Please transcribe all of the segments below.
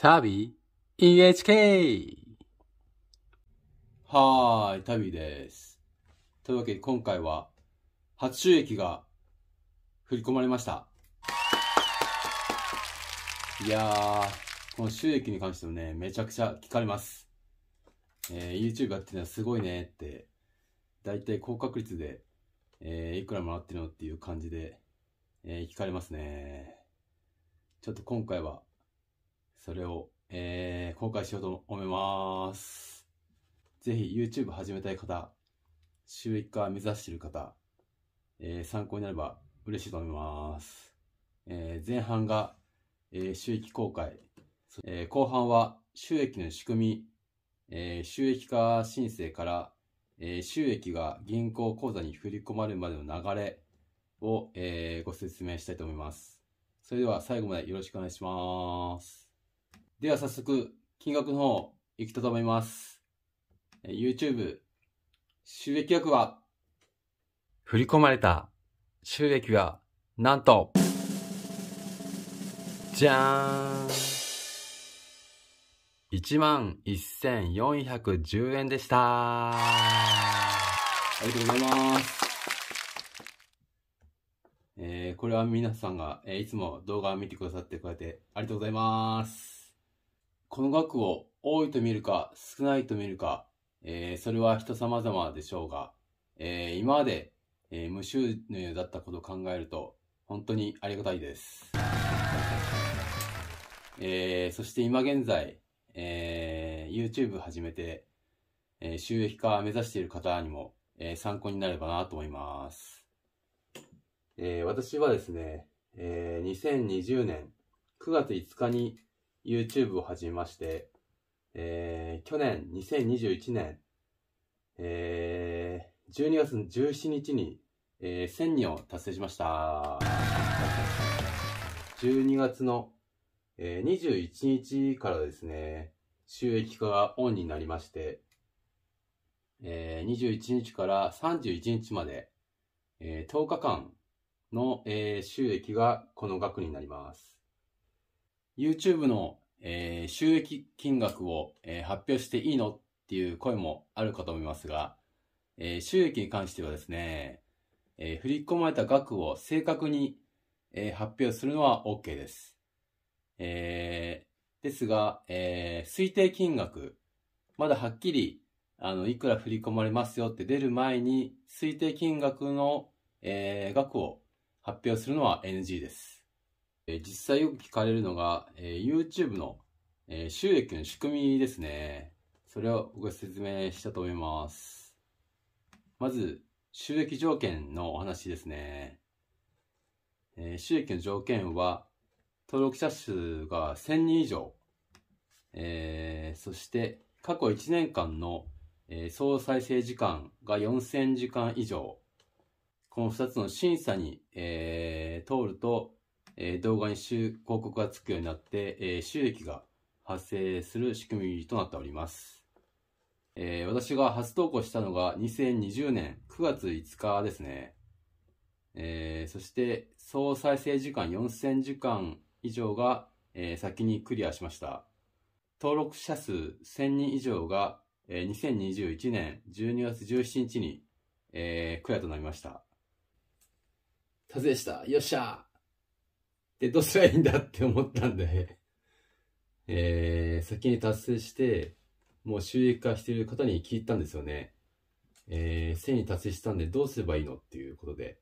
タビ EHK! はーい、タビです。というわけで今回は、初収益が振り込まれました。いやー、この収益に関してもね、めちゃくちゃ聞かれます。えー、YouTube やってるのはすごいねって、だいたい高確率で、えー、いくらもらってるのっていう感じで、えー、聞かれますね。ちょっと今回はそれを、えー、公開しようと思います。ぜひ YouTube 始めたい方、収益化目指している方、えー、参考になれば嬉しいと思います。えー、前半が、えー、収益公開、え後半は収益の仕組み、え収益化申請から、え収益が銀行口座に振り込まれるまでの流れを、えご説明したいと思います。それでは最後までよろしくお願いします。では早速、金額の方、いきたと思います。YouTube、収益額は振り込まれた収益は、なんと、じゃーん !1 万1410円でしたありがとうございます。えー、これは皆さんが、えー、いつも動画を見てくださってこうやってありがとうございます。この額を多いと見るか少ないと見るか、えー、それは人様々でしょうが、えー、今まで、えー、無収入だったことを考えると、本当にありがたいです。えー、そして今現在、えー、YouTube 始めて、えー、収益化目指している方にも、えー、参考になればなと思います。えー、私はですね、えー、2020年9月5日に YouTube を始めまして、えー、去年2021年、えー、12月の17日に、えー、1000人を達成しました。12月の、えー、21日からですね、収益化がオンになりまして、えー、21日から31日まで、えー、10日間の、えー、収益がこの額になります。YouTube の、えー、収益金額を、えー、発表していいのっていう声もあるかと思いますが、えー、収益に関してはですね、え振り込まれた額を正確に、え発表するのは OK です。えですが、え推定金額、まだはっきり、あの、いくら振り込まれますよって出る前に、推定金額の、え額を発表するのは NG です。え実際よく聞かれるのが、え YouTube の、え収益の仕組みですね。それをご説明したと思います。まず、収益条件のお話ですね。え収益の条件は、登録者数が1000人以上、えー、そして過去1年間の、えー、総再生時間が4000時間以上、この2つの審査に、えー、通ると、え動画に広告がつくようになって、え収益が発生する仕組みとなっております。え私が初投稿したのが2020年9月5日ですね。えー、そして総再生時間4000時間以上が、えー、先にクリアしました。登録者数1000人以上が、えー、2021年12月17日に、えー、クリアとなりました。達成した。よっしゃーで、どうすりゃいいんだって思ったんで えー、先に達成して、もう収益化している方に聞いたんですよね。えー、1000に達成したんでどうすればいいのっていうことで、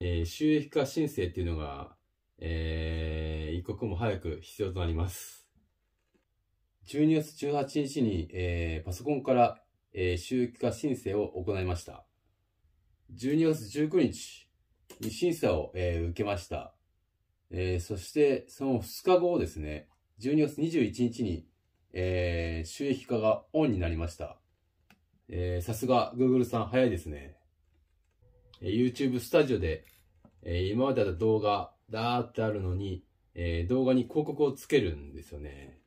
えー、収益化申請っていうのが、えー、一刻も早く必要となります。12月18日に、えー、パソコンから、えー、収益化申請を行いました。12月19日に審査を、えー、受けました。えー、そしてその2日後ですね、12月21日に、えー、収益化がオンになりました。えー、さすが Google さん早いですね。え YouTube スタジオで、え今までだった動画、だーってあるのに、え動画に広告をつけるんですよね。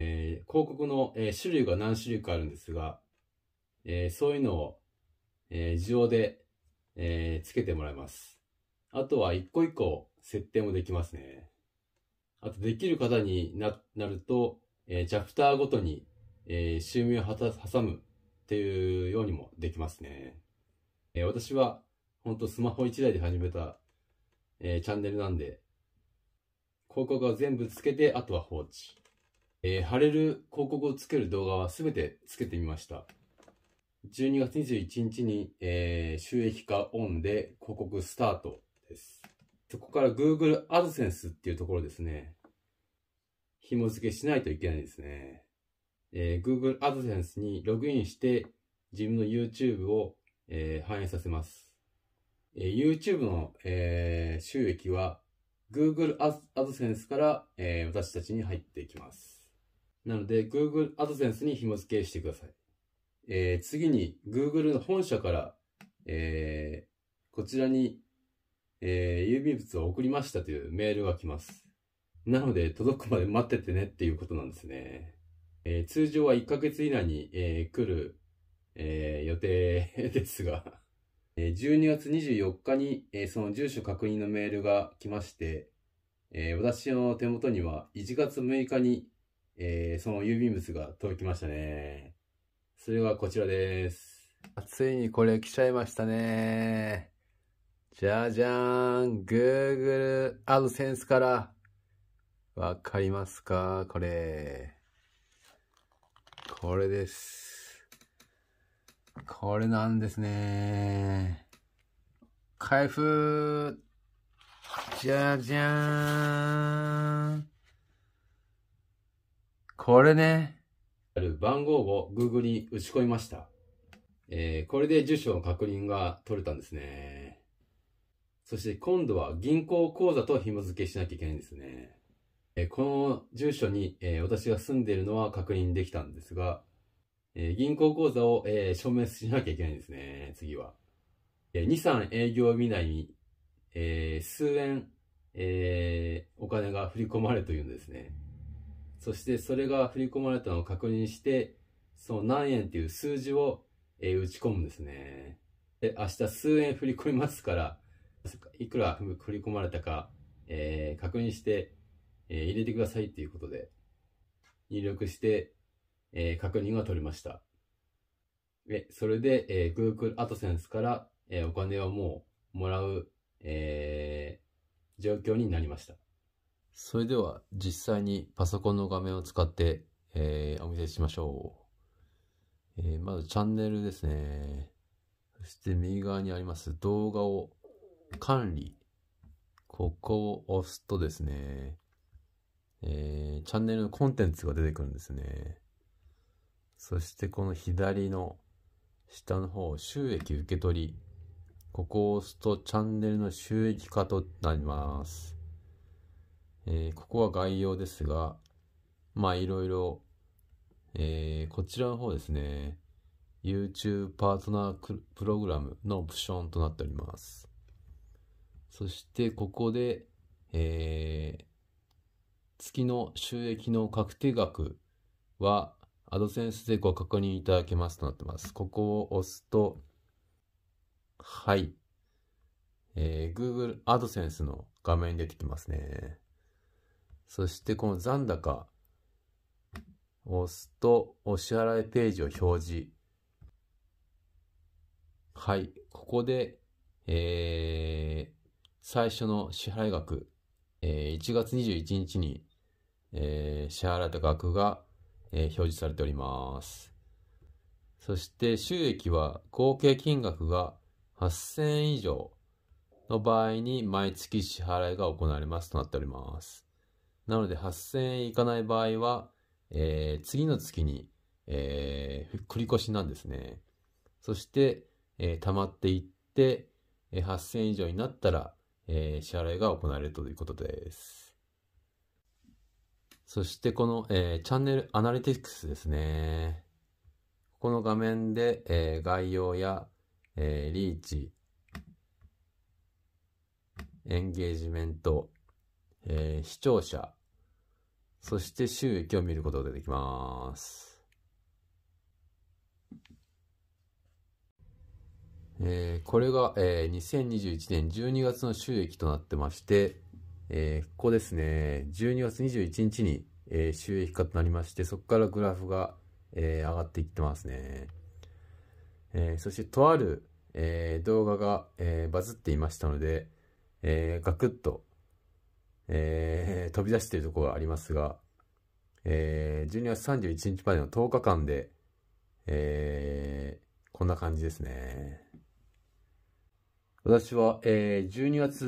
え広告の、え種類が何種類かあるんですが、えそういうのを、え自動で、えつけてもらいます。あとは一個一個設定もできますね。あと、できる方になると、えー、チャプターごとに、えー、収入を挟むっていうようにもできますね。えー、私は、ほんとスマホ1台で始めた、えチャンネルなんで、広告は全部つけて、あとは放置。え貼れる広告をつける動画は全てつけてみました。12月21日に、え収益化オンで広告スタートです。そこから Google AdSense っていうところですね。紐付けしないといけないですね。えー、Google AdSense にログインして、自分の YouTube を、えー、反映させます。えー、YouTube の、えー、収益は Google AdSense から、えー、私たちに入っていきます。なので Google AdSense に紐付けしてください。えー、次に Google の本社から、えー、こちらにえー、郵便物を送りましたというメールが来ます。なので、届くまで待っててねっていうことなんですね。えー、通常は1ヶ月以内に、えー、来る、えー、予定ですがえー、12月24日に、えー、その住所確認のメールが来まして、えー、私の手元には1月6日に、えー、その郵便物が届きましたね。それはこちらです。ついにこれ来ちゃいましたね。じゃじゃーん !Google AdSense からわかりますかこれ。これです。これなんですね。開封じゃじゃーんこれね。ある番号を Google に打ち込みました。えー、これで住所の確認が取れたんですね。そして今度は銀行口座と紐付けしなきゃいけないんですね。えこの住所に、え私が住んでいるのは確認できたんですが、え銀行口座を、え証明しなきゃいけないんですね、次は。え2、3営業日内に、え数円、えお金が振り込まれるというんですね。そしてそれが振り込まれたのを確認して、その何円という数字を、え打ち込むんですね。で、明日数円振り込みますから、いくら振り込まれたか、えー、確認して、えー、入れてくださいっていうことで、入力して、えー、確認が取れました。で、それで、えー、Google AdSense から、えー、お金をもうもらう、えー、状況になりました。それでは実際にパソコンの画面を使って、えー、お見せしましょう。えー、まずチャンネルですね。そして右側にあります動画を管理。ここを押すとですね、えー、チャンネルのコンテンツが出てくるんですね。そしてこの左の下の方、収益受け取り。ここを押すとチャンネルの収益化となります。えー、ここは概要ですが、まあいろいろ、えー、こちらの方ですね、YouTube パートナープログラムのオプションとなっております。そしてここで、えー、月の収益の確定額は、アドセンスでご確認いただけますとなってます。ここを押すと、はい。えー、Google AdSense の画面に出てきますね。そしてこの残高を押すとお支払いページを表示。はい。ここで、えー、最初の支払額、えー、1月21日に、えー、支払った額が、えー、表示されております。そして収益は合計金額が8000円以上の場合に毎月支払いが行われますとなっております。なので8000円いかない場合は、えー、次の月に、えー、繰り越しなんですね。そして、えー、溜まっていって、8000円以上になったら、えー、支払いが行われるということです。そしてこの、えー、チャンネルアナリティクスですね。ここの画面で、えー、概要や、えー、リーチ、エンゲージメント、えー、視聴者、そして収益を見ることができます。えー、これが、えー、2021年12月の収益となってまして、えー、ここですね、12月21日に、えー、収益化となりまして、そこからグラフが、えー、上がっていってますね。えー、そしてとある、えー、動画が、えー、バズっていましたので、えー、ガクッと、えー、飛び出しているところがありますが、えー、12月31日までの10日間で、えー、こんな感じですね。私は、えー、12月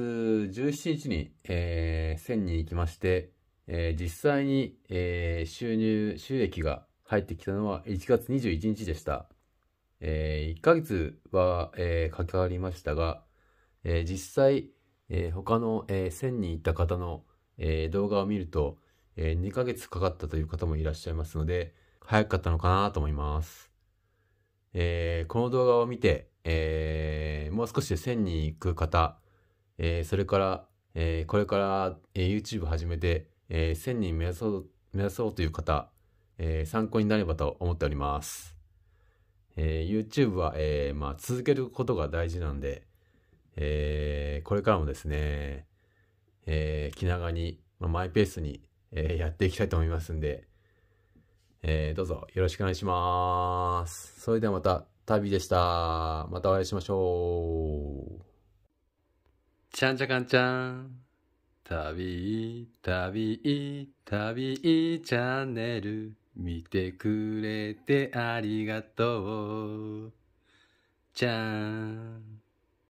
17日に、えー、1000に行きまして、えー、実際に、えー、収入、収益が入ってきたのは1月21日でした。えー、1ヶ月は、えー、かかりましたが、えー、実際、えー、他の、えー、1000に行った方の、えー、動画を見ると、えー、2ヶ月かかったという方もいらっしゃいますので、早かったのかなと思います。えー、この動画を見て、えー、もう少しで1000人行く方、えー、それから、えー、これから、えー、YouTube 始めて、えー、1000人目指そう目指そうという方、えー、参考になればと思っております。えー、YouTube は、えーまあ、続けることが大事なんで、えー、これからもですね、えー、気長に、まあ、マイペースに、えー、やっていきたいと思いますんで、えー、どうぞよろしくお願いします。それではまた、旅でした。またお会いしましょう。ちゃんちゃかんちゃん。旅、旅、旅チャンネル。見てくれてありがとう。じゃーん。